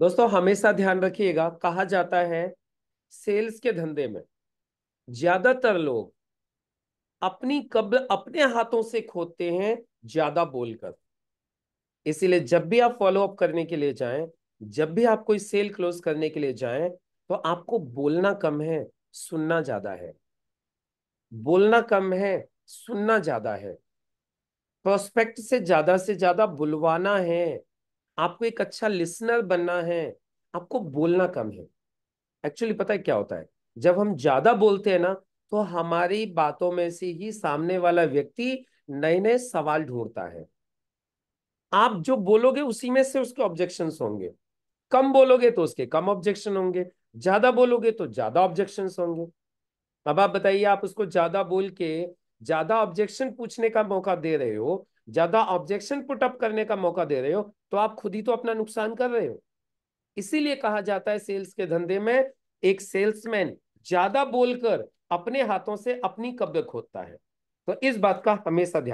दोस्तों हमेशा ध्यान रखिएगा कहा जाता है सेल्स के धंधे में ज्यादातर लोग अपनी कब्र अपने हाथों से खोदते हैं ज्यादा बोलकर इसीलिए जब भी आप फॉलोअप करने के लिए जाएं जब भी आप कोई सेल क्लोज करने के लिए जाएं तो आपको बोलना कम है सुनना ज्यादा है बोलना कम है सुनना ज्यादा है प्रोस्पेक्ट से ज्यादा से ज्यादा बुलवाना है आपको एक अच्छा लिसनर बनना है आपको बोलना कम है एक्चुअली पता है क्या होता है जब हम ज्यादा बोलते हैं ना तो हमारी बातों में से ही सामने वाला व्यक्ति नए नए सवाल ढूंढता है आप जो बोलोगे उसी में से उसके ऑब्जेक्शन होंगे कम बोलोगे तो उसके कम ऑब्जेक्शन होंगे ज्यादा बोलोगे तो ज्यादा ऑब्जेक्शन होंगे अब आप बताइए आप उसको ज्यादा बोल के ज्यादा ऑब्जेक्शन पूछने का मौका दे रहे हो ज्यादा ऑब्जेक्शन पुटअप करने का मौका दे रहे हो तो आप खुद ही तो अपना नुकसान कर रहे हो इसीलिए कहा जाता है सेल्स के धंधे में एक सेल्समैन ज्यादा बोलकर अपने हाथों से अपनी कब्ज खोदता है तो इस बात का हमेशा ध्यान